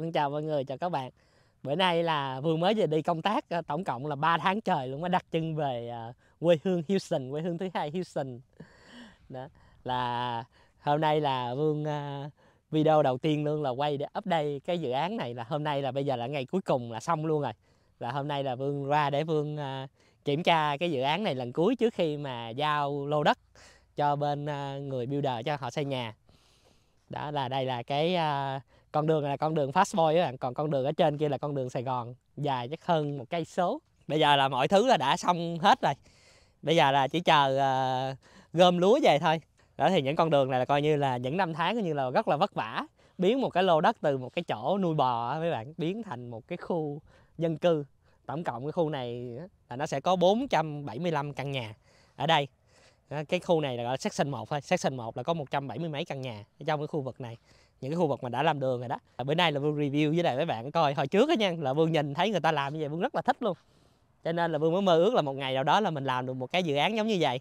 xin chào mọi người, chào các bạn Bữa nay là vừa mới về đi công tác ờ, tổng cộng là 3 tháng trời luôn mới đặt chân về ờ, quê hương Houston, quê hương thứ hai Houston Đó là hôm nay là Vương ờ, video đầu tiên luôn là quay để update cái dự án này là hôm nay là bây giờ là ngày cuối cùng là xong luôn rồi Là hôm nay là Vương ra để Vương kiểm tra cái dự án này lần cuối trước khi mà giao lô đất cho bên người builder cho họ xây nhà Đó là đây là cái con đường này là con đường fast boy các bạn còn con đường ở trên kia là con đường sài gòn dài chắc hơn một cây số bây giờ là mọi thứ là đã xong hết rồi bây giờ là chỉ chờ uh, gom lúa về thôi đó thì những con đường này là coi như là những năm tháng coi như là rất là vất vả biến một cái lô đất từ một cái chỗ nuôi bò mấy bạn biến thành một cái khu dân cư tổng cộng cái khu này là nó sẽ có 475 căn nhà ở đây cái khu này là gọi là section 1 thôi section 1 là có 170 mấy căn nhà trong cái khu vực này những cái khu vực mà đã làm đường rồi đó bữa nay là vương review với lại mấy bạn coi hồi trước á nha là vương nhìn thấy người ta làm như vậy vương rất là thích luôn cho nên là vương mới mơ ước là một ngày nào đó là mình làm được một cái dự án giống như vậy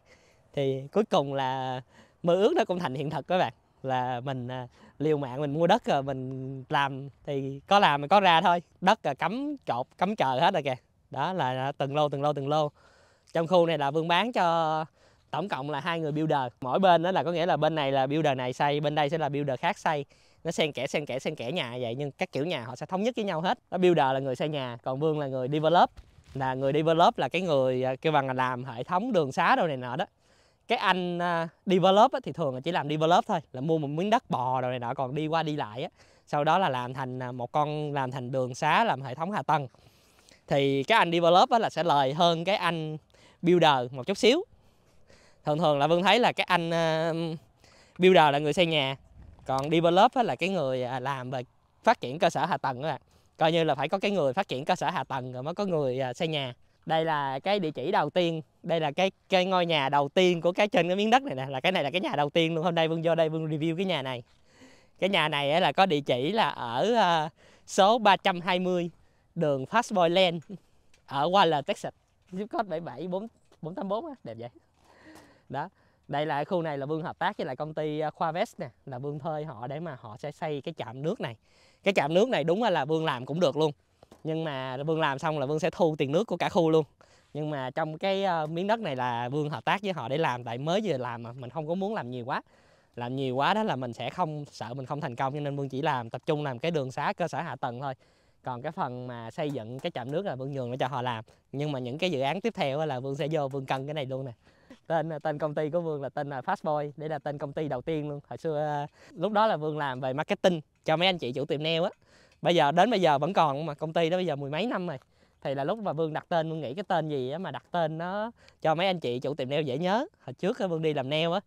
thì cuối cùng là mơ ước nó cũng thành hiện thực các bạn là mình à, liều mạng mình mua đất rồi mình làm thì có làm thì có ra thôi đất là cấm chột cấm chờ hết rồi kìa đó là từng lô từng lô từng lô trong khu này là vương bán cho tổng cộng là hai người builder mỗi bên đó là có nghĩa là bên này là builder này xây bên đây sẽ là builder khác xây nó xen kẽ xen kẽ xen kẽ nhà vậy nhưng các kiểu nhà họ sẽ thống nhất với nhau hết đó builder là người xây nhà còn vương là người develop là người develop là cái người à, kêu bằng là làm hệ thống đường xá đồ này nọ đó cái anh à, develop thì thường là chỉ làm develop thôi là mua một miếng đất bò đồ này nọ còn đi qua đi lại á. sau đó là làm thành à, một con làm thành đường xá làm hệ thống hạ tầng thì cái anh develop á, là sẽ lời hơn cái anh builder một chút xíu thường thường là vương thấy là cái anh builder là người xây nhà còn develop là cái người à, làm về phát triển cơ sở hạ tầng các bạn coi như là phải có cái người phát triển cơ sở hạ tầng rồi mới có người à, xây nhà đây là cái địa chỉ đầu tiên đây là cái cái ngôi nhà đầu tiên của cái trên cái miếng đất này nè là cái này là cái nhà đầu tiên luôn hôm nay vương vô đây vương review cái nhà này cái nhà này là có địa chỉ là ở à, số 320 đường Fastboy lane ở Waller, Texas zip code 774 484 á, đẹp vậy đó đây là khu này là Vương hợp tác với lại công ty à, Khoa Vest nè là Vương thuê họ để mà họ sẽ xây cái chạm nước này cái chạm nước này đúng là Vương làm cũng được luôn nhưng mà Vương làm xong là Vương sẽ thu tiền nước của cả khu luôn nhưng mà trong cái à, miếng đất này là Vương hợp tác với họ để làm tại mới vừa làm mà mình không có muốn làm nhiều quá làm nhiều quá đó là mình sẽ không sợ mình không thành công cho nên Vương chỉ làm tập trung làm cái đường xá cơ sở hạ tầng thôi còn cái phần mà xây dựng cái chạm nước là Vương nhường để cho họ làm nhưng mà những cái dự án tiếp theo là Vương sẽ vô Vương cân cái này luôn nè tên tên công ty của Vương là tên là Fastboy để là tên công ty đầu tiên luôn hồi xưa à, lúc đó là Vương làm về marketing cho mấy anh chị chủ tiệm nail á bây giờ đến bây giờ vẫn còn mà công ty đó bây giờ mười mấy năm rồi thì là lúc mà Vương đặt tên Vương nghĩ cái tên gì á mà đặt tên nó cho mấy anh chị chủ tiệm nail dễ nhớ hồi trước Vương đi làm nail á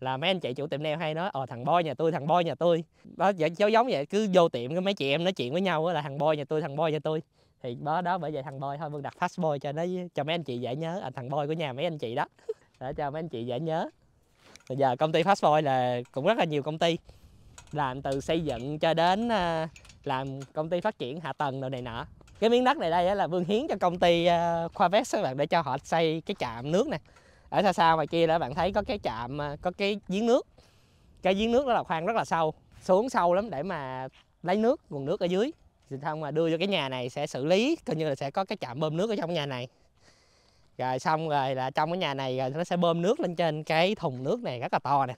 là mấy anh chị chủ tiệm nail hay nói ờ thằng boy nhà tôi thằng boy nhà tôi đó giống giống vậy cứ vô tiệm cái mấy chị em nói chuyện với nhau á là thằng boy nhà tôi thằng boy nhà tôi thì bó đó bởi vậy thằng boy thôi vương đặt fast boy cho nó cho mấy anh chị dễ nhớ à, thằng boy của nhà mấy anh chị đó để cho mấy anh chị dễ nhớ bây giờ công ty fast boy là cũng rất là nhiều công ty làm từ xây dựng cho đến à, làm công ty phát triển hạ tầng đồ này nọ cái miếng đất này đây là vương hiến cho công ty khoa à, vest các bạn để cho họ xây cái trạm nước này ở xa xa ngoài kia là bạn thấy có cái trạm à, có cái giếng nước cái giếng nước đó là khoan rất là sâu xuống sâu lắm để mà lấy nước nguồn nước ở dưới thì xong mà đưa cho cái nhà này sẽ xử lý coi như là sẽ có cái chạm bơm nước ở trong nhà này rồi xong rồi là trong cái nhà này rồi nó sẽ bơm nước lên trên cái thùng nước này rất là to nè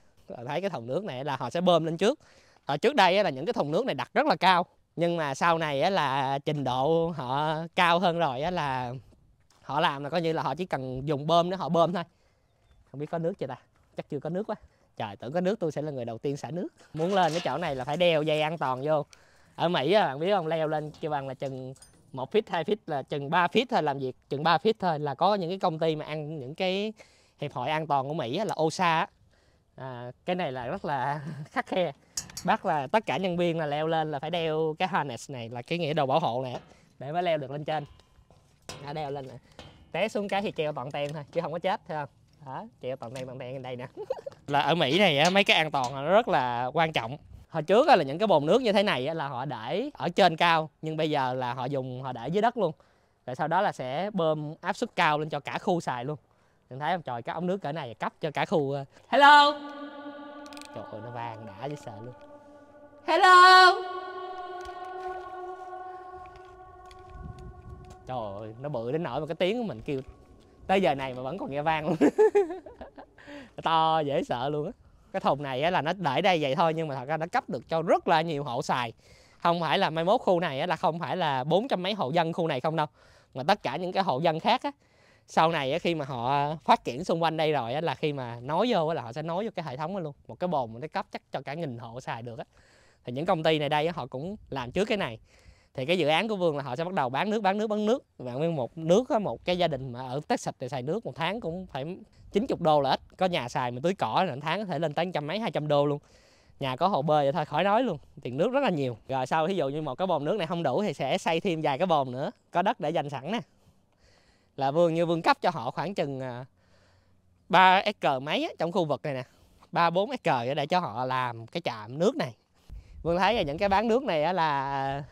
thấy cái thùng nước này là họ sẽ bơm lên trước hồi trước đây là những cái thùng nước này đặt rất là cao nhưng mà sau này là trình độ họ cao hơn rồi là họ làm là coi như là họ chỉ cần dùng bơm để họ bơm thôi không biết có nước chưa ta chắc chưa có nước quá trời tưởng có nước tôi sẽ là người đầu tiên xả nước muốn lên cái chỗ này là phải đeo dây an toàn vô ở Mỹ á, bạn biết không leo lên kêu bằng là chừng một feet hai feet là chừng 3 feet thôi làm việc chừng 3 feet thôi là có những cái công ty mà ăn những cái hiệp hội an toàn của Mỹ á, là OSHA À, cái này là rất là khắc khe bác là tất cả nhân viên là leo lên là phải đeo cái harness này là cái nghĩa đồ bảo hộ này để mới leo được lên trên đã đeo lên này. té xuống cái thì treo toàn tiền thôi chứ không có chết thôi đó treo toàn tiền toàn tiền ten đây nè là ở Mỹ này á, mấy cái an toàn nó rất là quan trọng hồi trước là những cái bồn nước như thế này là họ để ở trên cao nhưng bây giờ là họ dùng họ để dưới đất luôn rồi sau đó là sẽ bơm áp suất cao lên cho cả khu xài luôn đừng thấy không trời các ống nước cỡ này cấp cho cả khu hello trời ơi nó vàng đã dễ sợ luôn hello trời ơi nó bự đến nỗi mà cái tiếng của mình kêu tới giờ này mà vẫn còn nghe vang luôn to dễ sợ luôn á cái thùng này là nó để đây vậy thôi nhưng mà thật ra nó cấp được cho rất là nhiều hộ xài không phải là mai mốt khu này là không phải là bốn trăm mấy hộ dân khu này không đâu mà tất cả những cái hộ dân khác á sau này khi mà họ phát triển xung quanh đây rồi là khi mà nói vô là họ sẽ nói vô cái hệ thống đó luôn một cái bồn nó cấp chắc cho cả nghìn hộ xài được á thì những công ty này đây họ cũng làm trước cái này thì cái dự án của Vương là họ sẽ bắt đầu bán nước bán nước bán nước và nguyên một nước á, một cái gia đình mà ở Texas thì xài nước một tháng cũng phải 90 đô là ít có nhà xài mà tưới cỏ là tháng có thể lên tới trăm mấy 200 đô luôn nhà có hồ bơi vậy thôi khỏi nói luôn tiền nước rất là nhiều rồi sau ví dụ như một cái bồn nước này không đủ thì sẽ xây thêm vài cái bồn nữa có đất để dành sẵn nè là Vương như Vương cấp cho họ khoảng chừng 3 à, acre mấy trong khu vực này nè ba bốn acre để cho họ làm cái trạm nước này Vương thấy là những cái bán nước này là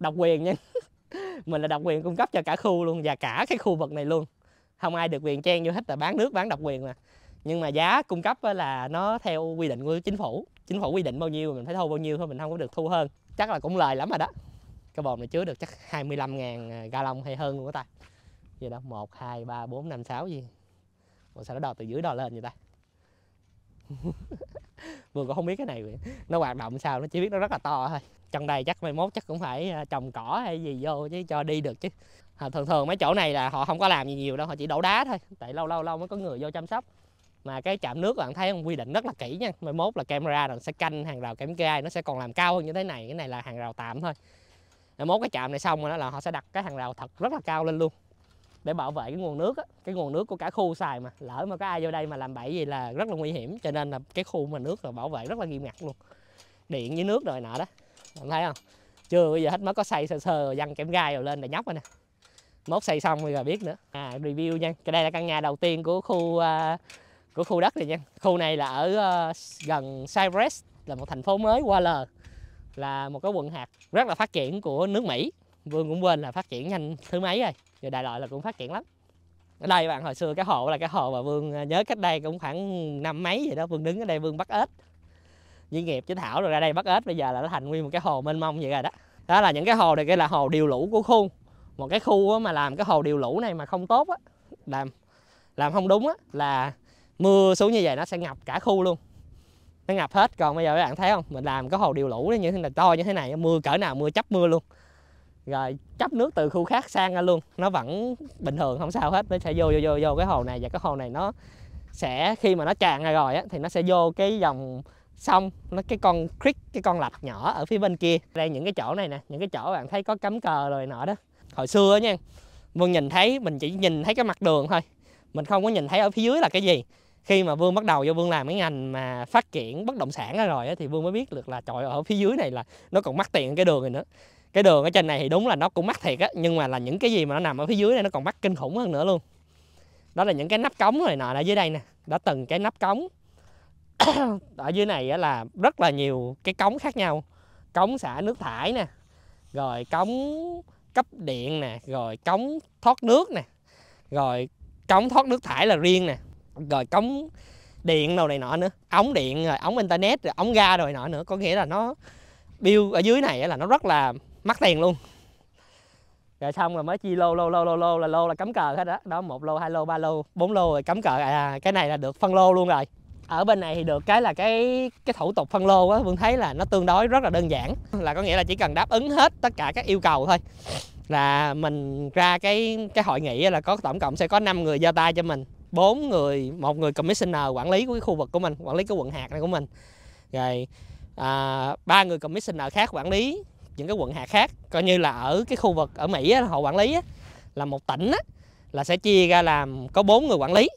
độc quyền nha mình là độc quyền cung cấp cho cả khu luôn và cả cái khu vực này luôn không ai được quyền trang vô hết là bán nước bán độc quyền mà nhưng mà giá cung cấp là nó theo quy định của chính phủ chính phủ quy định bao nhiêu mình phải thu bao nhiêu thôi mình không có được thu hơn chắc là cũng lời lắm rồi đó cái bồn này chứa được chắc 25.000 à, gallon hay hơn luôn đó ta gì đó 1 2 3 4 5 6 gì Ủa sao nó đo từ dưới đo lên vậy ta vừa cũng không biết cái này nó hoạt động sao nó chỉ biết nó rất là to thôi trong đây chắc mai mốt chắc cũng phải à, trồng cỏ hay gì vô chứ cho đi được chứ à, thường thường mấy chỗ này là họ không có làm gì nhiều đâu họ chỉ đổ đá thôi tại lâu lâu lâu mới có người vô chăm sóc mà cái chạm nước bạn thấy quy định rất là kỹ nha mai mốt là camera nó sẽ canh hàng rào kém gai nó sẽ còn làm cao hơn như thế này cái này là hàng rào tạm thôi mai mốt cái chạm này xong rồi đó là họ sẽ đặt cái hàng rào thật rất là cao lên luôn để bảo vệ cái nguồn nước á, cái nguồn nước của cả khu xài mà lỡ mà có ai vô đây mà làm bậy gì là rất là nguy hiểm cho nên là cái khu mà nước là bảo vệ rất là nghiêm ngặt luôn điện với nước rồi nọ đó bạn thấy không chưa bây giờ hết mới có xây sơ sơ rồi văng kẽm gai rồi lên là nhóc rồi nè mốt xây xong rồi biết nữa à review nha cái đây là căn nhà đầu tiên của khu uh, của khu đất này nha khu này là ở uh, gần Cypress là một thành phố mới qua lờ là một cái quận hạt rất là phát triển của nước Mỹ Vương cũng quên là phát triển nhanh thứ mấy rồi giờ đại loại là cũng phát triển lắm ở đây bạn hồi xưa cái hồ là cái hồ mà vương à, nhớ cách đây cũng khoảng năm mấy gì đó vương đứng ở đây vương bắt ếch duy nghiệp chứ thảo rồi ra đây bắt ếch bây giờ là nó thành nguyên một cái hồ mênh mông vậy rồi đó đó là những cái hồ này cái là hồ điều lũ của khu một cái khu mà làm cái hồ điều lũ này mà không tốt á làm làm không đúng á là mưa xuống như vậy nó sẽ ngập cả khu luôn nó ngập hết còn bây giờ các bạn thấy không mình làm cái hồ điều lũ như thế này to như thế này mưa cỡ nào mưa chấp mưa luôn rồi cấp nước từ khu khác sang ra luôn nó vẫn bình thường không sao hết nó sẽ vô vô vô vô cái hồ này và cái hồ này nó sẽ khi mà nó tràn ra rồi á, thì nó sẽ vô cái dòng sông nó cái con creek cái con lạch nhỏ ở phía bên kia đây những cái chỗ này nè những cái chỗ bạn thấy có cấm cờ rồi nọ đó hồi xưa nha vương nhìn thấy mình chỉ nhìn thấy cái mặt đường thôi mình không có nhìn thấy ở phía dưới là cái gì khi mà vương bắt đầu vô vương làm cái ngành mà phát triển bất động sản ra rồi á, thì vương mới biết được là trời ở phía dưới này là nó còn mắc tiền cái đường này nữa cái đường ở trên này thì đúng là nó cũng mắc thiệt á nhưng mà là những cái gì mà nó nằm ở phía dưới đây nó còn mắc kinh khủng hơn nữa luôn đó là những cái nắp cống này nọ ở dưới đây nè đã từng cái nắp cống ở dưới này là rất là nhiều cái cống khác nhau cống xả nước thải nè rồi cống cấp điện nè rồi cống thoát nước nè rồi cống thoát nước thải là riêng nè rồi cống điện đồ này nọ nữa ống điện rồi ống internet rồi ống ga rồi nọ nữa có nghĩa là nó build ở dưới này là nó rất là mắc tiền luôn rồi xong rồi mới chi lô lô lô lô lô là lô là cấm cờ hết đó đó một lô hai lô ba lô bốn lô rồi cấm cờ à cái này là được phân lô luôn rồi ở bên này thì được cái là cái cái thủ tục phân lô á vương thấy là nó tương đối rất là đơn giản là có nghĩa là chỉ cần đáp ứng hết tất cả các yêu cầu thôi là mình ra cái cái hội nghị là có tổng cộng sẽ có 5 người giao tay cho mình bốn người một người commissioner quản lý của cái khu vực của mình quản lý cái quận hạt này của mình rồi à, ba à, người commissioner khác quản lý những cái quận hạt khác coi như là ở cái khu vực ở Mỹ á, họ quản lý á, là một tỉnh á, là sẽ chia ra làm có bốn người quản lý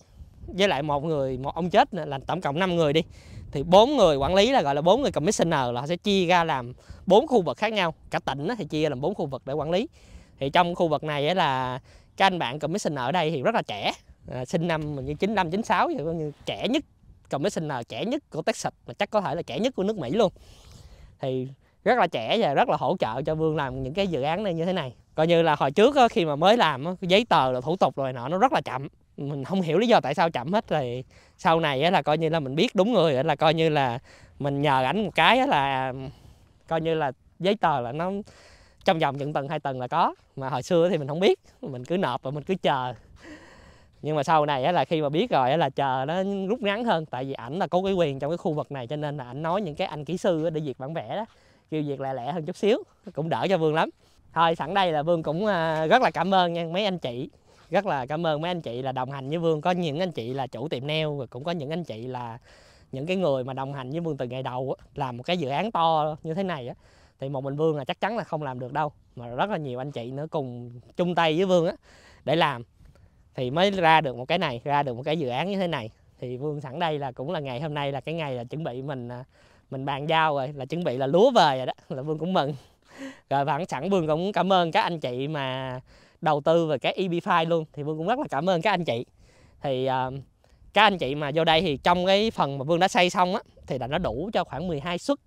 với lại một người một ông chết là tổng cộng 5 người đi thì bốn người quản lý là gọi là bốn người commissioner là họ sẽ chia ra làm bốn khu vực khác nhau cả tỉnh á, thì chia làm bốn khu vực để quản lý thì trong khu vực này á, là các anh bạn commissioner ở đây thì rất là trẻ à, sinh năm như 95 96 vậy như trẻ nhất commissioner trẻ nhất của Texas mà chắc có thể là trẻ nhất của nước Mỹ luôn thì rất là trẻ và rất là hỗ trợ cho Vương làm những cái dự án này như thế này. Coi như là hồi trước khi mà mới làm giấy tờ là thủ tục rồi nọ nó rất là chậm. Mình không hiểu lý do tại sao chậm hết thì sau này là coi như là mình biết đúng người là coi như là mình nhờ ảnh một cái là coi như là giấy tờ là nó trong vòng những tầng hai tầng là có mà hồi xưa thì mình không biết mình cứ nộp và mình cứ chờ nhưng mà sau này là khi mà biết rồi là chờ nó rút ngắn hơn tại vì ảnh là có cái quyền trong cái khu vực này cho nên là ảnh nói những cái anh kỹ sư để duyệt bản vẽ đó kêu việc lẹ lẹ hơn chút xíu cũng đỡ cho Vương lắm thôi sẵn đây là Vương cũng à, rất là cảm ơn nha mấy anh chị rất là cảm ơn mấy anh chị là đồng hành với Vương có những anh chị là chủ tiệm neo và cũng có những anh chị là những cái người mà đồng hành với Vương từ ngày đầu làm một cái dự án to như thế này thì một mình Vương là chắc chắn là không làm được đâu mà rất là nhiều anh chị nữa cùng chung tay với Vương để làm thì mới ra được một cái này ra được một cái dự án như thế này thì Vương sẵn đây là cũng là ngày hôm nay là cái ngày là chuẩn bị mình à, mình bàn giao rồi là chuẩn bị là lúa về rồi đó là vương cũng mừng rồi vẫn sẵn vương cũng cảm ơn các anh chị mà đầu tư về cái eb file luôn thì vương cũng rất là cảm ơn các anh chị thì uh, các anh chị mà vô đây thì trong cái phần mà vương đã xây xong á thì là nó đủ cho khoảng 12 suất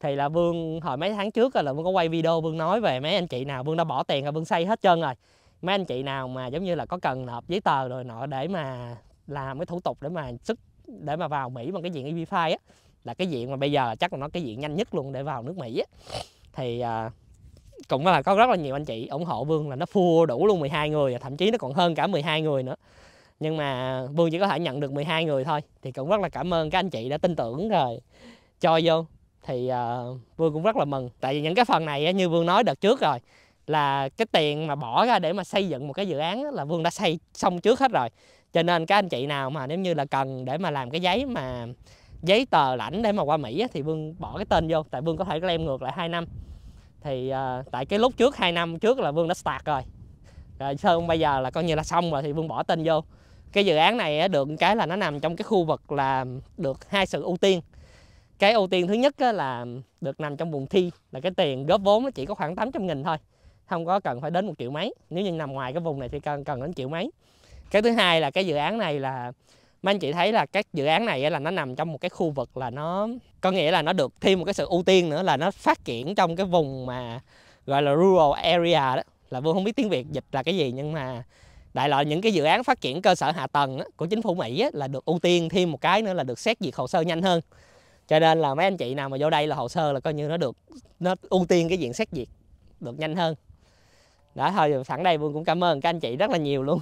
thì là vương hồi mấy tháng trước là vương có quay video vương nói về mấy anh chị nào vương đã bỏ tiền rồi vương xây hết trơn rồi mấy anh chị nào mà giống như là có cần nộp giấy tờ rồi nọ để mà làm cái thủ tục để mà xuất để mà vào mỹ bằng cái diện eb file á là cái diện mà bây giờ chắc là nó cái diện nhanh nhất luôn để vào nước Mỹ á. thì à, cũng là có rất là nhiều anh chị ủng hộ Vương là nó full đủ luôn 12 người và thậm chí nó còn hơn cả 12 người nữa nhưng mà Vương chỉ có thể nhận được 12 người thôi thì cũng rất là cảm ơn các anh chị đã tin tưởng rồi cho vô thì uh, Vương cũng rất là mừng tại vì những cái phần này như Vương nói đợt trước rồi là cái tiền mà bỏ ra để mà xây dựng một cái dự án là Vương đã xây xong trước hết rồi cho nên các anh chị nào mà nếu như là cần để mà làm cái giấy mà giấy tờ lãnh để mà qua Mỹ thì Vương bỏ cái tên vô tại Vương có thể claim ngược lại 2 năm thì uh, tại cái lúc trước 2 năm trước là Vương đã start rồi rồi Sơn bây giờ là coi như là xong rồi thì Vương bỏ tên vô cái dự án này được cái là nó nằm trong cái khu vực là được hai sự ưu tiên cái ưu tiên thứ nhất là được nằm trong vùng thi là cái tiền góp vốn nó chỉ có khoảng 800 nghìn thôi không có cần phải đến một triệu mấy nếu như nằm ngoài cái vùng này thì cần cần đến triệu mấy cái thứ hai là cái dự án này là mà anh chị thấy là các dự án này là nó nằm trong một cái khu vực là nó có nghĩa là nó được thêm một cái sự ưu tiên nữa là nó phát triển trong cái vùng mà gọi là rural area đó là vương không biết tiếng việt dịch là cái gì nhưng mà đại loại những cái dự án phát triển cơ sở hạ tầng đó, của chính phủ mỹ á, là được ưu tiên thêm một cái nữa là được xét duyệt hồ sơ nhanh hơn cho nên là mấy anh chị nào mà vô đây là hồ sơ là coi như nó được nó ưu tiên cái diện xét duyệt được nhanh hơn đó thôi sẵn đây vương cũng cảm ơn các anh chị rất là nhiều luôn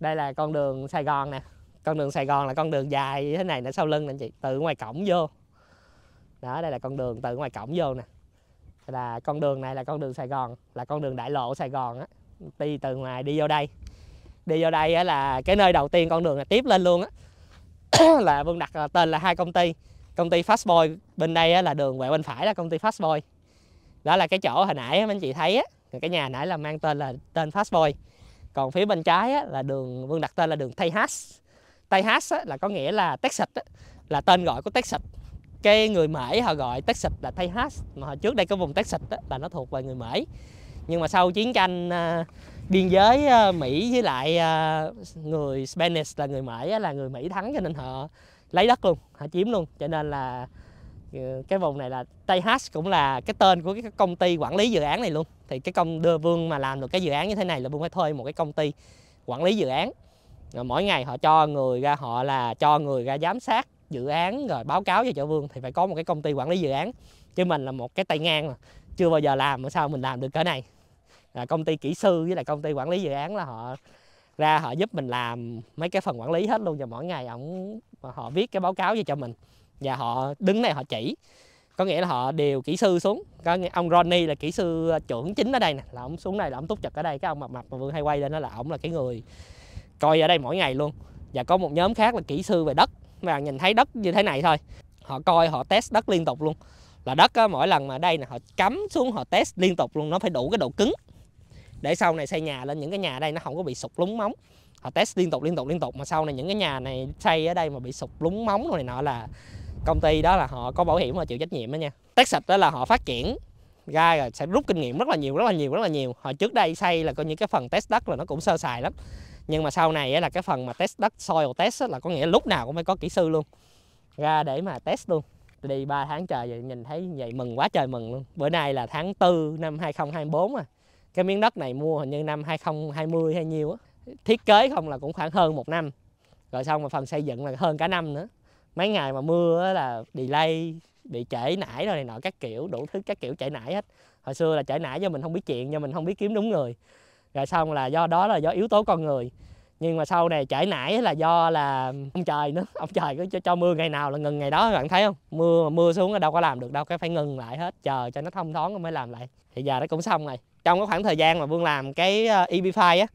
đây là con đường sài gòn nè con đường Sài Gòn là con đường dài như thế này là sau lưng anh chị từ ngoài cổng vô đó đây là con đường từ ngoài cổng vô nè là con đường này là con đường Sài Gòn là con đường đại lộ Sài Gòn á đi từ ngoài đi vô đây đi vô đây á, là cái nơi đầu tiên con đường là tiếp lên luôn á là Vương đặt à, tên là hai công ty công ty Fastboy bên đây á, là đường quẹo bên phải là công ty Fastboy đó là cái chỗ hồi nãy anh chị thấy á cái nhà nãy là mang tên là tên Fastboy còn phía bên trái á, là đường Vương đặt tên là đường Thay Hass Texas Hát là có nghĩa là Texas Sạch là tên gọi của Sạch. cái người Mỹ họ gọi Sạch là Hát mà hồi trước đây cái vùng Texas Sạch là nó thuộc về người Mỹ nhưng mà sau chiến tranh à, biên giới à, Mỹ với lại à, người Spanish là người Mỹ là người Mỹ thắng cho nên họ lấy đất luôn họ chiếm luôn cho nên là ừ, cái vùng này là Tây Hát cũng là cái tên của cái công ty quản lý dự án này luôn thì cái công đưa Vương mà làm được cái dự án như thế này là Vương phải thuê một cái công ty quản lý dự án rồi mỗi ngày họ cho người ra họ là cho người ra giám sát dự án rồi báo cáo cho chợ vương thì phải có một cái công ty quản lý dự án chứ mình là một cái tay ngang mà chưa bao giờ làm mà sao mình làm được cỡ này là công ty kỹ sư với lại công ty quản lý dự án là họ ra họ giúp mình làm mấy cái phần quản lý hết luôn và mỗi ngày ổng họ viết cái báo cáo về cho mình và họ đứng này họ chỉ có nghĩa là họ điều kỹ sư xuống có nghĩa ông Ronnie là kỹ sư trưởng chính ở đây nè là ông xuống đây là ông túc trực ở đây cái ông mập mập mà Vương hay quay lên đó là ổng là cái người coi ở đây mỗi ngày luôn và có một nhóm khác là kỹ sư về đất mà nhìn thấy đất như thế này thôi họ coi họ test đất liên tục luôn là đất á, mỗi lần mà đây nè họ cắm xuống họ test liên tục luôn nó phải đủ cái độ cứng để sau này xây nhà lên những cái nhà đây nó không có bị sụp lúng móng họ test liên tục liên tục liên tục mà sau này những cái nhà này xây ở đây mà bị sụp lúng móng này nọ là công ty đó là họ có bảo hiểm họ chịu trách nhiệm đó nha test sạch đó là họ phát triển ra rồi sẽ rút kinh nghiệm rất là nhiều rất là nhiều rất là nhiều hồi trước đây xây là coi như cái phần test đất là nó cũng sơ sài lắm nhưng mà sau này là cái phần mà test đất soil test là có nghĩa lúc nào cũng phải có kỹ sư luôn ra để mà test luôn đi 3 tháng trời vậy nhìn thấy vậy mừng quá trời mừng luôn bữa nay là tháng 4 năm 2024 à cái miếng đất này mua hình như năm 2020 hay nhiêu á thiết kế không là cũng khoảng hơn một năm rồi xong mà phần xây dựng là hơn cả năm nữa mấy ngày mà mưa là delay bị trễ nải rồi này nọ các kiểu đủ thứ các kiểu trễ nải hết hồi xưa là trễ nải do mình không biết chuyện do mình không biết kiếm đúng người rồi xong là do đó là do yếu tố con người nhưng mà sau này trễ nải là do là ông trời nữa ông trời cứ cho, cho mưa ngày nào là ngừng ngày đó bạn thấy không mưa mà mưa xuống là đâu có làm được đâu cái phải ngừng lại hết chờ cho nó thông thoáng mới làm lại thì giờ nó cũng xong rồi trong cái khoảng thời gian mà vương làm cái ờ, eb5 á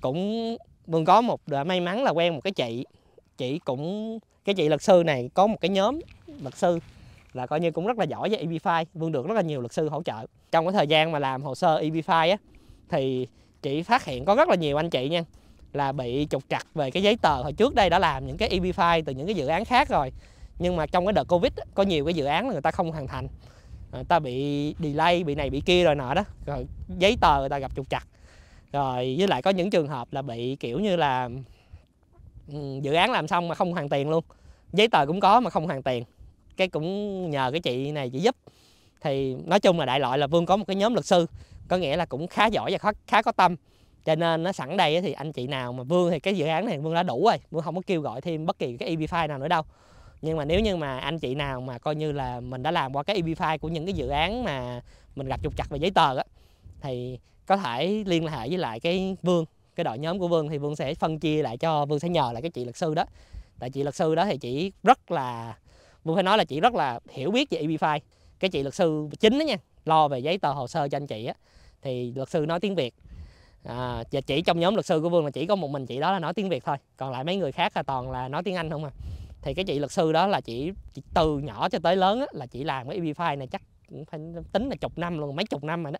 cũng vương có một may mắn là quen một cái chị chị cũng cái chị luật sư này có một cái nhóm luật sư là coi như cũng rất là giỏi với EB5 Vương được rất là nhiều luật sư hỗ trợ trong cái thời gian mà làm hồ sơ EB5 á thì chị phát hiện có rất là nhiều anh chị nha là bị trục trặc về cái giấy tờ hồi trước đây đã làm những cái EB5 từ những cái dự án khác rồi nhưng mà trong cái đợt Covid có nhiều cái dự án là người ta không hoàn thành người ta bị delay bị này bị kia rồi nọ đó rồi giấy tờ người ta gặp trục trặc rồi với lại có những trường hợp là bị kiểu như là ừ, dự án làm xong mà không hoàn tiền luôn giấy tờ cũng có mà không hoàn tiền cái cũng nhờ cái chị này chị giúp thì nói chung là đại loại là vương có một cái nhóm luật sư có nghĩa là cũng khá giỏi và khá, khá có tâm cho nên nó sẵn đây thì anh chị nào mà vương thì cái dự án này vương đã đủ rồi vương không có kêu gọi thêm bất kỳ cái eb file nào nữa đâu nhưng mà nếu như mà anh chị nào mà coi như là mình đã làm qua cái eb file của những cái dự án mà mình gặp trục chặt về giấy tờ á thì có thể liên hệ với lại cái vương cái đội nhóm của vương thì vương sẽ phân chia lại cho vương sẽ nhờ lại cái chị luật sư đó tại chị luật sư đó thì chị rất là mình phải nói là chị rất là hiểu biết về eb Cái chị luật sư chính đó nha, lo về giấy tờ hồ sơ cho anh chị á, thì luật sư nói tiếng Việt. À, và chỉ trong nhóm luật sư của Vương là chỉ có một mình chị đó là nói tiếng Việt thôi. Còn lại mấy người khác là toàn là nói tiếng Anh không à. Thì cái chị luật sư đó là chị, chị từ nhỏ cho tới lớn á, là chị làm cái eb này chắc phải tính là chục năm luôn, mấy chục năm rồi đó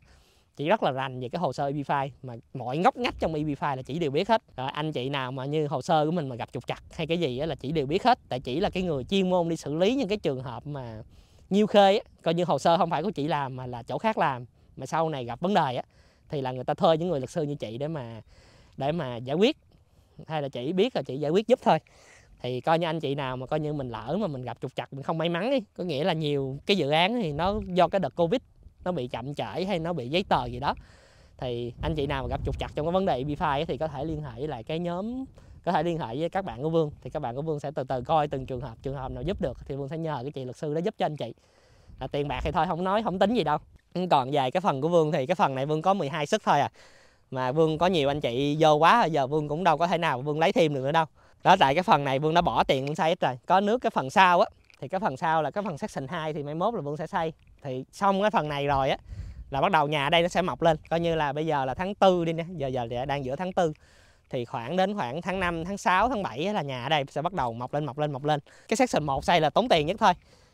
chị rất là rành về cái hồ sơ eb mà mọi ngóc ngách trong eb là chị đều biết hết rồi anh chị nào mà như hồ sơ của mình mà gặp trục chặt hay cái gì là chị đều biết hết tại chỉ là cái người chuyên môn đi xử lý những cái trường hợp mà nhiêu khê á, coi như hồ sơ không phải của chị làm mà là chỗ khác làm mà sau này gặp vấn đề á thì là người ta thuê những người luật sư như chị để mà để mà giải quyết hay là chị biết là chị giải quyết giúp thôi thì coi như anh chị nào mà coi như mình lỡ mà mình gặp trục chặt mình không may mắn đi có nghĩa là nhiều cái dự án thì nó do cái đợt covid nó bị chậm trễ hay nó bị giấy tờ gì đó thì anh chị nào mà gặp trục trặc trong cái vấn đề EBFI thì có thể liên hệ với lại cái nhóm có thể liên hệ với các bạn của Vương thì các bạn của Vương sẽ từ từ coi từng trường hợp trường hợp nào giúp được thì Vương sẽ nhờ cái chị luật sư đó giúp cho anh chị à, tiền bạc thì thôi không nói không tính gì đâu còn về cái phần của Vương thì cái phần này Vương có 12 sức thôi à mà Vương có nhiều anh chị vô quá giờ Vương cũng đâu có thể nào Vương lấy thêm được nữa đâu đó tại cái phần này Vương đã bỏ tiền Vương xây hết rồi có nước cái phần sau á thì cái phần sau là cái phần section 2 thì mai mốt là Vương sẽ xây thì xong cái phần này rồi á là bắt đầu nhà ở đây nó sẽ mọc lên coi như là bây giờ là tháng tư đi nha giờ giờ đang giữa tháng tư thì khoảng đến khoảng tháng 5, tháng 6, tháng 7 là nhà ở đây sẽ bắt đầu mọc lên, mọc lên, mọc lên. Cái section 1 xây là tốn tiền nhất thôi.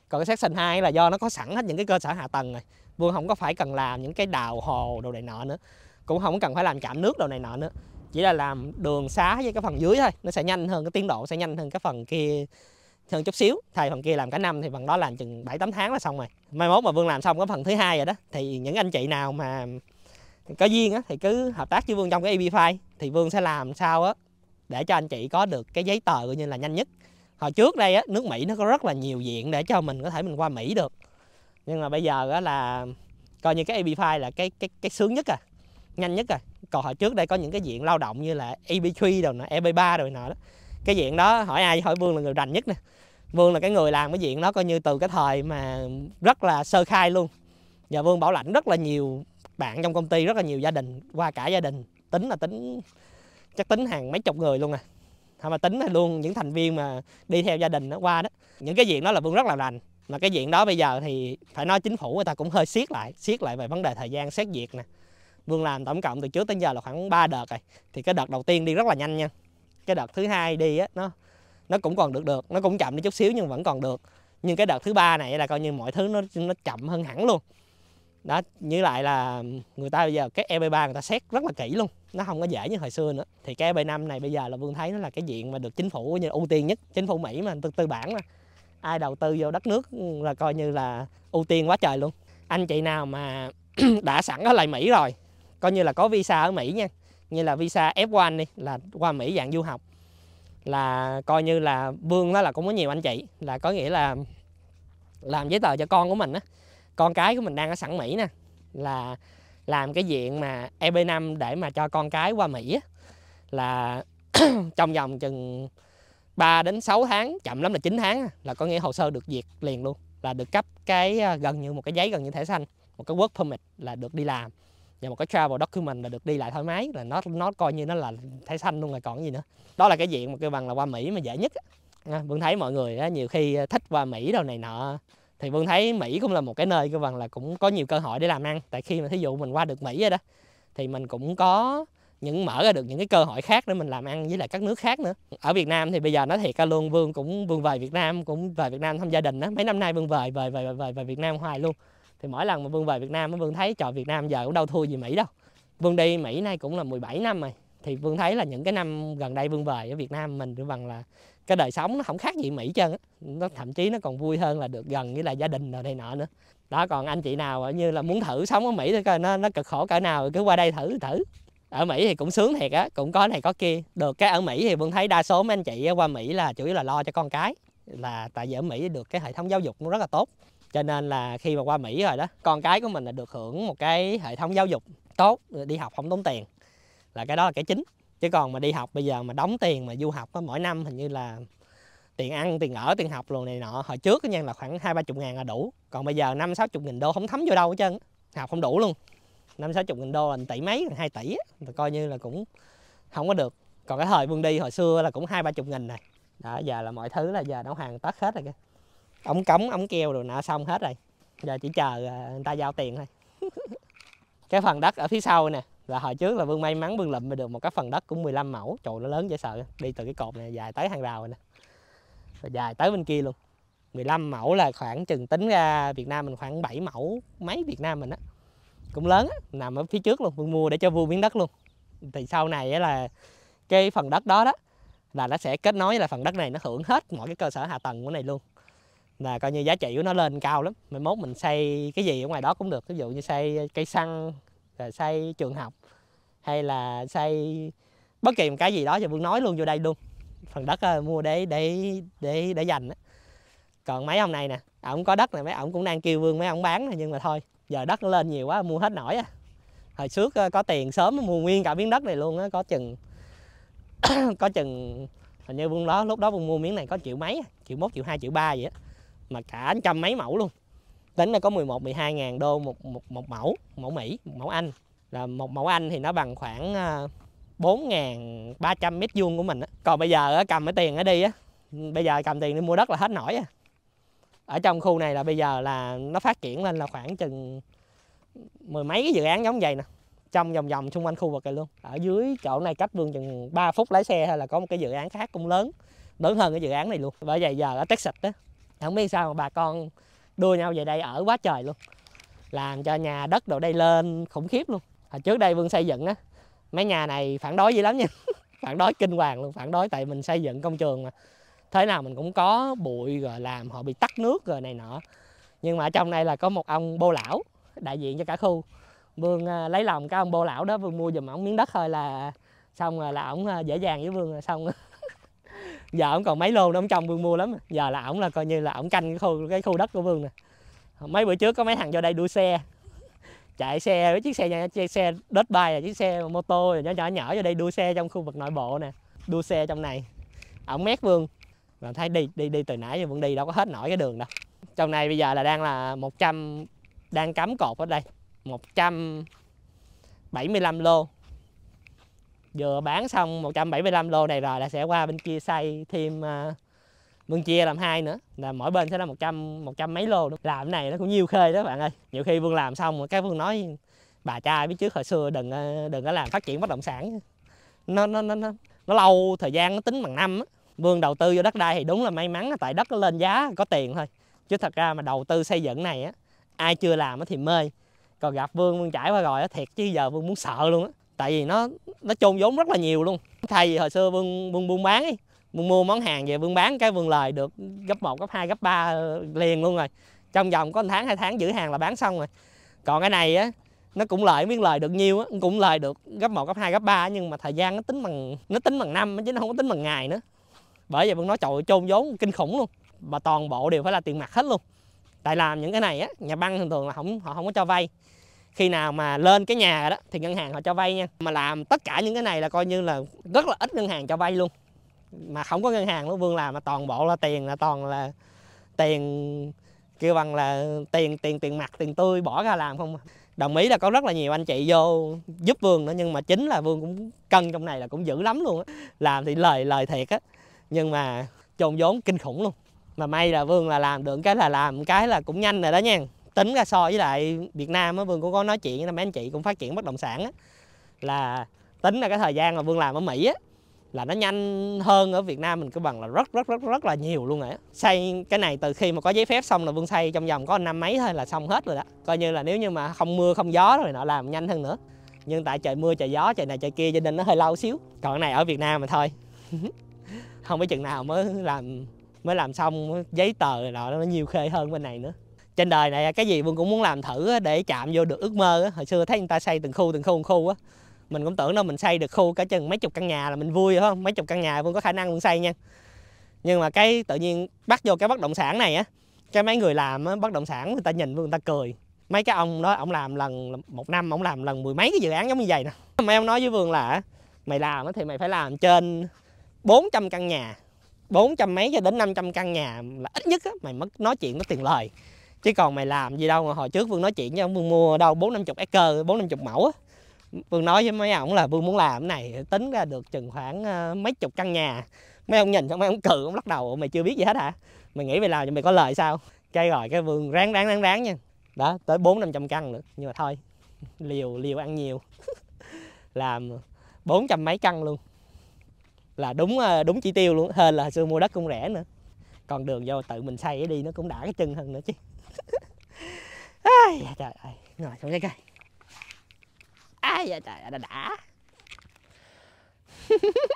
Còn cái section 2 là do nó có sẵn hết những cái cơ sở hạ tầng rồi. Vương không có phải cần làm những cái đào hồ đồ này nọ nữa. Cũng không cần phải làm chạm nước đồ này nọ nữa. Chỉ là làm đường xá với cái phần dưới thôi. Nó sẽ nhanh hơn, cái tiến độ sẽ nhanh hơn cái phần kia hơn chút xíu thầy phần kia làm cả năm thì phần đó làm chừng 7 8 tháng là xong rồi mai mốt mà Vương làm xong cái phần thứ hai rồi đó thì những anh chị nào mà có duyên á, thì cứ hợp tác với Vương trong cái EB file thì Vương sẽ làm sao á để cho anh chị có được cái giấy tờ coi như là nhanh nhất hồi trước đây á, nước Mỹ nó có rất là nhiều diện để cho mình có thể mình qua Mỹ được nhưng mà bây giờ á, là coi như cái EB file là cái cái cái sướng nhất à nhanh nhất rồi à. còn hồi trước đây có những cái diện lao động như là EB3 rồi nè EB3 rồi nọ đó cái diện đó hỏi ai hỏi Vương là người rành nhất nè Vương là cái người làm cái diện nó coi như từ cái thời mà rất là sơ khai luôn và Vương bảo lãnh rất là nhiều bạn trong công ty rất là nhiều gia đình qua cả gia đình tính là tính chắc tính hàng mấy chục người luôn à mà tính luôn những thành viên mà đi theo gia đình nó qua đó những cái diện đó là Vương rất là rành mà cái diện đó bây giờ thì phải nói chính phủ người ta cũng hơi siết lại siết lại về vấn đề thời gian xét duyệt nè Vương làm tổng cộng từ trước tới giờ là khoảng 3 đợt rồi thì cái đợt đầu tiên đi rất là nhanh nha cái đợt thứ hai đi á nó nó cũng còn được được nó cũng chậm đi chút xíu nhưng vẫn còn được nhưng cái đợt thứ ba này là coi như mọi thứ nó nó chậm hơn hẳn luôn đó như lại là người ta bây giờ cái eb 3 người ta xét rất là kỹ luôn nó không có dễ như hồi xưa nữa thì cái EP5 này bây giờ là Vương thấy nó là cái diện mà được chính phủ như ưu tiên nhất chính phủ Mỹ mà tư, tư bản mà ai đầu tư vô đất nước là coi như là ưu tiên quá trời luôn anh chị nào mà đã sẵn ở lại Mỹ rồi coi như là có visa ở Mỹ nha như là visa F1 đi là qua Mỹ dạng du học là coi như là vương đó là cũng có nhiều anh chị là có nghĩa là làm giấy tờ cho con của mình á con cái của mình đang ở sẵn mỹ nè là làm cái diện mà EB 5 để mà cho con cái qua mỹ á, là trong vòng chừng 3 đến 6 tháng chậm lắm là 9 tháng là có nghĩa hồ sơ được duyệt liền luôn là được cấp cái à, gần như một cái giấy gần như thẻ xanh một cái work permit là được đi làm và một cái travel document là được đi lại thoải mái là nó nó coi như nó là thẻ xanh luôn rồi còn gì nữa đó là cái diện mà kêu bằng là qua mỹ mà dễ nhất à, vương thấy mọi người á, nhiều khi à, thích qua mỹ đâu này nọ thì vương thấy mỹ cũng là một cái nơi kêu bằng là cũng có nhiều cơ hội để làm ăn tại khi mà thí dụ mình qua được mỹ rồi đó thì mình cũng có những mở ra được những cái cơ hội khác để mình làm ăn với lại các nước khác nữa ở Việt Nam thì bây giờ nói thiệt ra luôn Vương cũng Vương về Việt Nam cũng về Việt Nam thăm gia đình đó mấy năm nay Vương về về về về, về Việt Nam hoài luôn thì mỗi lần mà Vương về Việt Nam Vương thấy trò Việt Nam giờ cũng đâu thua gì Mỹ đâu Vương đi Mỹ nay cũng là 17 năm rồi thì Vương thấy là những cái năm gần đây Vương về ở Việt Nam mình được bằng là cái đời sống nó không khác gì Mỹ chân nó thậm chí nó còn vui hơn là được gần với là gia đình rồi đây nọ nữa đó còn anh chị nào như là muốn thử sống ở Mỹ thì coi nó nó cực khổ cỡ nào cứ qua đây thử thử ở Mỹ thì cũng sướng thiệt á cũng có này có kia được cái ở Mỹ thì Vương thấy đa số mấy anh chị qua Mỹ là chủ yếu là lo cho con cái là tại vì ở Mỹ được cái hệ thống giáo dục nó rất là tốt cho nên là khi mà qua Mỹ rồi đó con cái của mình là được hưởng một cái hệ thống giáo dục tốt đi học không tốn tiền là cái đó là cái chính chứ còn mà đi học bây giờ mà đóng tiền mà du học á, mỗi năm hình như là tiền ăn tiền ở tiền học luôn này nọ hồi trước nha là khoảng hai ba chục ngàn là đủ còn bây giờ năm sáu chục nghìn đô không thấm vô đâu hết trơn học không đủ luôn năm sáu chục nghìn đô là tỷ mấy hai tỷ thì coi như là cũng không có được còn cái thời vương đi hồi xưa là cũng hai ba chục nghìn này đó giờ là mọi thứ là giờ nó hoàn tất hết rồi kìa ống cống ống keo rồi nã xong hết rồi giờ chỉ chờ à, người ta giao tiền thôi cái phần đất ở phía sau nè là hồi trước là vương may mắn vương lụm được một cái phần đất cũng 15 mẫu trời nó lớn dễ sợ đi từ cái cột này dài tới hàng rào rồi nè rồi dài tới bên kia luôn 15 mẫu là khoảng chừng tính ra Việt Nam mình khoảng 7 mẫu mấy Việt Nam mình á cũng lớn á, nằm ở phía trước luôn Vương mua để cho vua miếng đất luôn thì sau này là cái phần đất đó đó là nó sẽ kết nối là phần đất này nó hưởng hết mọi cái cơ sở hạ tầng của này luôn là coi như giá trị của nó lên cao lắm mai mốt mình xây cái gì ở ngoài đó cũng được ví dụ như xây cây xăng rồi xây trường học hay là xây bất kỳ một cái gì đó thì vương nói luôn vô đây luôn phần đất ờ, mua để để để để dành đó. còn mấy ông này nè ổng có đất này mấy ổng cũng đang kêu vương mấy ông bán nhưng mà thôi giờ đất nó lên nhiều quá mua hết nổi á hồi trước ờ, có tiền sớm mua nguyên cả miếng đất này luôn á có chừng có chừng hình như vương đó lúc đó vương mua miếng này có triệu mấy triệu mốt triệu hai triệu ba vậy á mà cả trăm mấy mẫu luôn tính là có 11 12 ngàn đô một, một, một mẫu mẫu Mỹ mẫu Anh là một mẫu Anh thì nó bằng khoảng 4.300 à, mét vuông của mình còn bây giờ cầm cái tiền ở đi bây giờ cầm tiền đi mua đất là hết nổi ở trong khu này là bây giờ là nó phát triển lên là khoảng chừng mười mấy cái dự án giống vậy nè trong vòng vòng xung quanh khu vực này luôn ở dưới chỗ này cách vương chừng 3 phút lái xe hay là có một cái dự án khác cũng lớn lớn hơn cái dự án này luôn bởi vậy giờ ở Texas đó không biết sao mà bà con đua nhau về đây ở quá trời luôn làm cho nhà đất đồ đây lên khủng khiếp luôn hồi trước đây vương xây dựng á mấy nhà này phản đối dữ lắm nha phản đối kinh hoàng luôn phản đối tại mình xây dựng công trường mà thế nào mình cũng có bụi rồi làm họ bị tắt nước rồi này nọ nhưng mà ở trong đây là có một ông bô lão đại diện cho cả khu vương à, lấy lòng cái ông bô lão đó vương mua giùm ổng miếng đất thôi là xong rồi là ổng à, dễ dàng với vương xong giờ ổng còn mấy lô nữa ổng trồng vườn mua lắm giờ là ổng là coi như là ổng canh cái khu cái khu đất của vườn nè mấy bữa trước có mấy thằng vô đây đua xe chạy xe với chiếc xe chiếc xe đất bay là chiếc xe mô tô nhỏ nhỏ nhỏ vô đây đua xe trong khu vực nội bộ nè đua xe trong này ổng mét vườn, mà thấy đi đi đi từ nãy giờ vẫn đi đâu có hết nổi cái đường đâu trong này bây giờ là đang là 100 đang cắm cột ở đây 175 lô vừa bán xong 175 lô này rồi là sẽ qua bên kia xây thêm à, uh, bên chia làm hai nữa là mỗi bên sẽ là 100 100 mấy lô nữa. làm cái này nó cũng nhiều khơi đó bạn ơi nhiều khi Vương làm xong cái Vương nói bà cha biết trước hồi xưa đừng à, đừng có làm phát triển bất động sản nó nó nó nó, nó lâu thời gian nó tính bằng năm á Vương đầu tư vô đất đai thì đúng là may mắn tại đất nó lên giá có tiền thôi chứ thật ra mà đầu tư xây dựng này á ai chưa làm thì mê còn gặp Vương Vương trải qua rồi á thiệt chứ giờ Vương muốn sợ luôn á tại vì nó nó chôn vốn rất là nhiều luôn thay vì hồi xưa vương vương buôn bán ấy vương mua món hàng về vương bán cái vương lời được gấp 1, gấp 2, gấp 3 liền luôn rồi trong vòng có một tháng hai tháng giữ hàng là bán xong rồi còn cái này á nó cũng lợi miếng lời được nhiêu á cũng lời được gấp 1, gấp 2, gấp 3 nhưng mà thời gian nó tính bằng nó tính bằng năm chứ nó không có tính bằng ngày nữa bởi vậy vương nói trời chôn vốn kinh khủng luôn mà toàn bộ đều phải là tiền mặt hết luôn tại làm những cái này á nhà băng thường thường là không họ không có cho vay khi nào mà lên cái nhà đó thì ngân hàng họ cho vay nha mà làm tất cả những cái này là coi như là rất là ít ngân hàng cho vay luôn mà không có ngân hàng nó vương làm mà toàn bộ là tiền là toàn là tiền kêu bằng là tiền tiền tiền mặt tiền tươi bỏ ra làm không à. đồng ý là có rất là nhiều anh chị vô giúp vương nữa nhưng mà chính là vương cũng cân trong này là cũng dữ lắm luôn á làm thì lời lời thiệt á nhưng mà chôn vốn kinh khủng luôn mà may là vương là làm được cái là làm cái là cũng nhanh rồi đó nha tính ra so với lại Việt Nam á Vương cũng có nói chuyện với mấy anh chị cũng phát triển bất động sản á là tính là cái thời gian mà Vương làm ở Mỹ á là nó nhanh hơn ở Việt Nam mình cứ bằng là rất rất rất rất là nhiều luôn rồi Xây cái này từ khi mà có giấy phép xong là Vương xây trong vòng có năm mấy thôi là xong hết rồi đó. Coi như là nếu như mà không mưa không gió rồi nó làm nhanh hơn nữa. Nhưng tại trời mưa trời gió trời này trời kia cho nên nó hơi lâu xíu. Còn cái này ở Việt Nam mà thôi. không biết chừng nào mới làm mới làm xong giấy tờ rồi nó nhiều khê hơn bên này nữa trên đời này cái gì Vương cũng muốn làm thử để chạm vô được ước mơ hồi xưa thấy người ta xây từng khu từng khu từng khu á mình cũng tưởng đâu mình xây được khu cả chừng mấy chục căn nhà là mình vui phải không mấy chục căn nhà Vương có khả năng Vương xây nha nhưng mà cái tự nhiên bắt vô cái bất động sản này á cái mấy người làm bất động sản người ta nhìn Vương người ta cười mấy cái ông đó ông làm lần một năm ông làm lần mười mấy cái dự án giống như vậy nè mấy ông nói với Vương là mày làm thì mày phải làm trên 400 căn nhà 400 mấy cho đến 500 căn nhà là ít nhất á, mày mất nói chuyện có tiền lời chứ còn mày làm gì đâu mà hồi trước vương nói chuyện với ông vương mua đâu bốn năm chục acre bốn năm chục mẫu á vương nói với mấy ông là vương muốn làm cái này tính ra được chừng khoảng ờ, mấy chục căn nhà mấy ông nhìn xong mấy ông cừ ông lắc đầu mày chưa biết gì hết hả mày nghĩ mày làm cho mày có lời sao cây rồi cái vương ráng ráng ráng ráng nha đó tới bốn năm trăm căn nữa nhưng mà thôi liều liều ăn nhiều làm bốn trăm mấy căn luôn là đúng ờ, đúng chỉ tiêu luôn hên là hồi xưa mua đất cũng rẻ nữa còn đường vô tự mình xây đi nó cũng đã cái chân hơn nữa chứ ai da trời ơi ngồi xuống đây coi ai da trời ơi đã,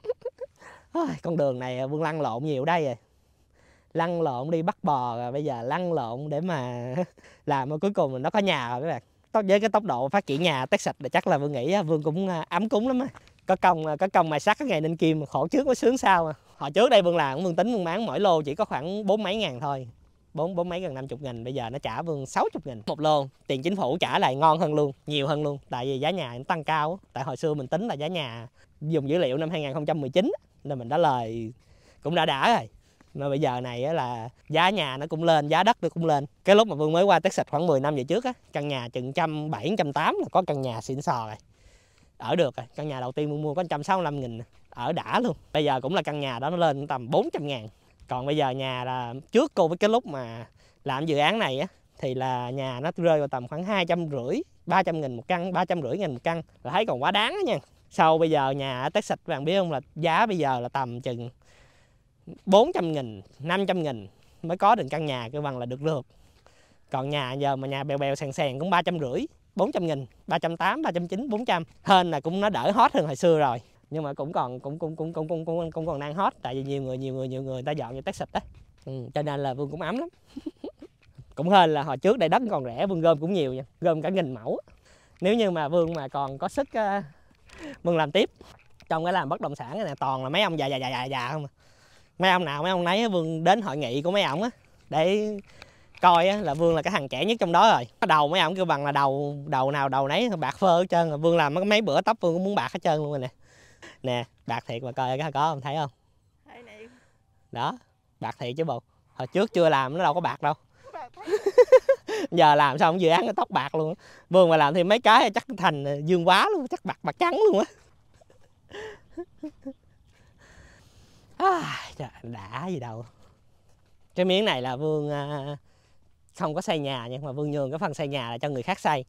Ôi, con đường này à, vương lăn lộn nhiều đây rồi à. lăn lộn đi bắt bò rồi bây giờ lăn lộn để mà làm cuối cùng nó có nhà rồi các bạn với cái tốc độ phát triển nhà Texas là chắc là Vương nghĩ Vương cũng ấm à, cúng lắm á. Có công có công mài sắt cái ngày nên kim khổ trước mới sướng sau. À. Hồi trước đây Vương làm Vương tính Vương bán mỗi lô chỉ có khoảng bốn mấy ngàn thôi bốn bốn mấy gần 50 nghìn bây giờ nó trả Vương 60 nghìn một lô tiền chính phủ trả lại ngon hơn luôn nhiều hơn luôn tại vì giá nhà nó tăng cao tại hồi xưa mình tính là giá nhà dùng dữ liệu năm 2019 nên mình đã lời cũng đã đã rồi mà bây giờ này là giá nhà nó cũng lên giá đất nó cũng lên cái lúc mà Vương mới qua Texas khoảng 10 năm về trước á căn nhà chừng trăm bảy trăm tám là có căn nhà xịn sò rồi ở được rồi căn nhà đầu tiên mua mua có trăm sáu 165 nghìn ở đã luôn bây giờ cũng là căn nhà đó nó lên tầm 400 ngàn còn bây giờ nhà là trước cô với cái lúc mà làm dự án này á thì là nhà nó rơi vào tầm khoảng hai trăm rưỡi ba trăm nghìn một căn ba trăm rưỡi nghìn một căn là thấy còn quá đáng đó nha sau bây giờ nhà tết sạch bạn biết không là giá bây giờ là tầm chừng 400 nghìn 500 nghìn mới có được căn nhà cơ bằng là được được còn nhà giờ mà nhà bèo bèo sàn sàn cũng ba trăm rưỡi 400 nghìn 380 390 400 hên là cũng nó đỡ hot hơn hồi xưa rồi nhưng mà cũng còn cũng cũng cũng cũng cũng cũng, cũng còn đang hot tại vì nhiều người nhiều người nhiều người ta dọn về tách sạch đấy ừ, cho nên là vương cũng ấm lắm cũng hên là hồi trước đây đất còn rẻ vương gom cũng nhiều nha gom cả nghìn mẫu nếu như mà vương mà còn có sức uh, vương làm tiếp trong cái làm bất động sản này toàn là mấy ông già già già già già không à. mấy ông nào mấy ông nấy vương đến hội nghị của mấy ông á để coi á, là vương là cái thằng trẻ nhất trong đó rồi đầu mấy ông kêu bằng là đầu đầu nào đầu nấy bạc phơ hết trơn vương làm mấy bữa tóc vương cũng muốn bạc hết trơn luôn rồi nè nè bạc thiệt mà coi có không thấy không đó bạc thiệt chứ bộ hồi trước chưa làm nó đâu có bạc đâu giờ làm xong dự án nó tóc bạc luôn vương mà làm thì mấy cái chắc thành dương quá luôn chắc bạc bạc trắng luôn á à, trời, đã gì đâu cái miếng này là vương à, không có xây nhà nhưng mà vương nhường cái phần xây nhà là cho người khác xây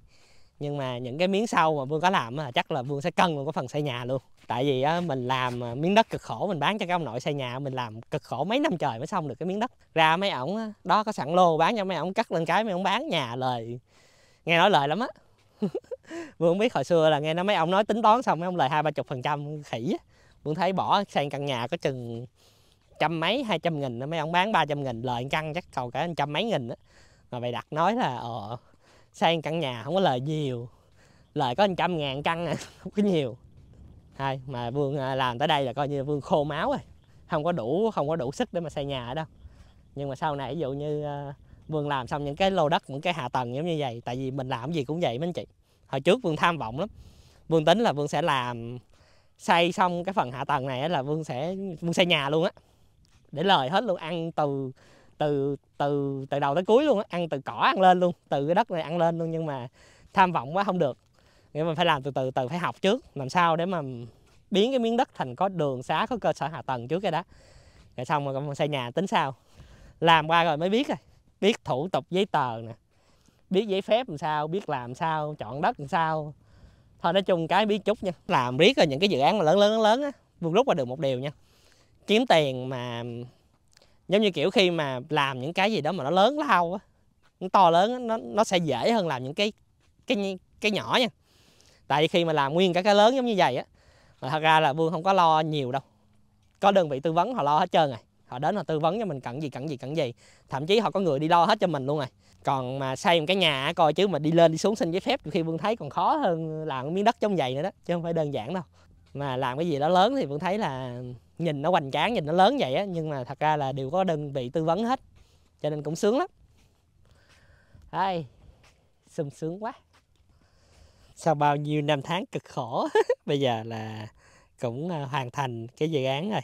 nhưng mà những cái miếng sau mà vương có làm là chắc là vương sẽ cân luôn cái phần xây nhà luôn tại vì á, mình làm à, miếng đất cực khổ mình bán cho các ông nội xây nhà mình làm cực khổ mấy năm trời mới xong được cái miếng đất ra mấy ổng đó có sẵn lô bán cho mấy ổng cắt lên cái mấy ổng bán nhà lời nghe nói lời lắm á vương biết hồi xưa là nghe nói mấy ông nói tính toán xong mấy ông lời hai ba chục phần trăm khỉ á vương thấy bỏ sang căn nhà có chừng trăm mấy hai trăm nghìn mấy ông bán ba trăm nghìn lời căn chắc cầu cả trăm mấy nghìn á mà bày đặt nói là ờ sang căn nhà không có lời nhiều lời có trăm ngàn căn à không có nhiều thôi mà vương à, làm tới đây là coi như vương khô máu rồi không có đủ không có đủ sức để mà xây nhà ở đâu nhưng mà sau này ví dụ như à, vương làm xong những cái lô đất những cái hạ tầng giống như vậy tại vì mình làm gì cũng vậy mấy anh chị hồi trước vương tham vọng lắm vương tính là vương sẽ làm xây xong cái phần hạ tầng này là vương sẽ vương xây nhà luôn á để lời hết luôn ăn từ từ từ từ đầu tới cuối luôn á ăn từ cỏ ăn lên luôn từ cái đất này ăn lên luôn nhưng mà tham vọng quá không được nghĩa mình phải làm từ từ từ phải học trước làm sao để mà biến cái miếng đất thành có đường xá có cơ sở hạ tầng trước cái đó rồi xong rồi xây nhà tính sao làm qua rồi mới biết rồi biết thủ tục giấy tờ nè biết giấy phép làm sao biết làm sao chọn đất làm sao thôi nói chung cái biết chút nha làm riết rồi những cái dự án mà lớn lớn lớn á vương rút ra được một điều nha kiếm tiền mà giống như kiểu khi mà làm những cái gì đó mà nó lớn lao á nó to lớn nó nó sẽ dễ hơn làm những cái cái cái nhỏ nha tại vì khi mà làm nguyên cái cái lớn giống như vậy á mà thật ra là vương không có lo nhiều đâu có đơn vị tư vấn họ lo hết trơn rồi họ đến họ tư vấn cho mình cần gì cần gì cần gì thậm chí họ có người đi lo hết cho mình luôn rồi còn mà xây một cái nhà coi chứ mà đi lên đi xuống xin giấy phép khi vương thấy còn khó hơn làm miếng đất trong vậy nữa đó chứ không phải đơn giản đâu mà làm cái gì đó lớn thì vương thấy là nhìn nó hoành tráng nhìn nó lớn vậy á nhưng mà thật ra là đều có đơn vị tư vấn hết cho nên cũng sướng lắm ai sung sướng quá sau bao nhiêu năm tháng cực khổ bây giờ là cũng à, hoàn thành cái dự án rồi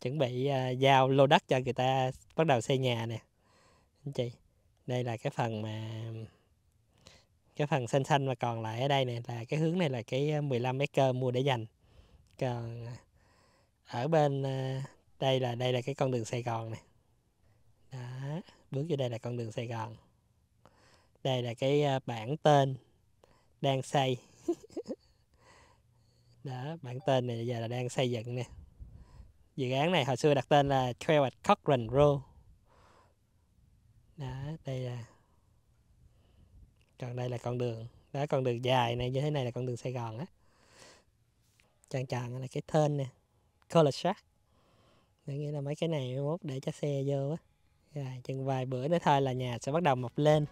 chuẩn bị à, giao lô đất cho người ta bắt đầu xây nhà nè anh chị đây là cái phần mà cái phần xanh xanh mà còn lại ở đây nè, là cái hướng này là cái 15 mét cơ mua để dành còn à, ở bên ờ, đây là đây là cái con đường Sài Gòn này đó bước vô đây là con đường Sài Gòn đây là cái ờ, bảng tên đang xây đó bảng tên này giờ là đang xây dựng nè dự án này hồi xưa đặt tên là Trail at Cochrane Road đó đây là còn đây là con đường đó con đường dài này như thế này là con đường Sài Gòn á tràn tràn là cái thên nè color shark để nghĩa là mấy cái này mốt để cho xe vô á rồi chừng vài bữa nữa thôi là nhà sẽ bắt đầu mọc lên